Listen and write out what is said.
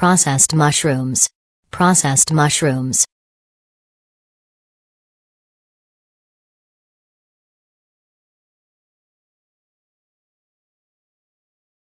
Processed mushrooms. Processed mushrooms.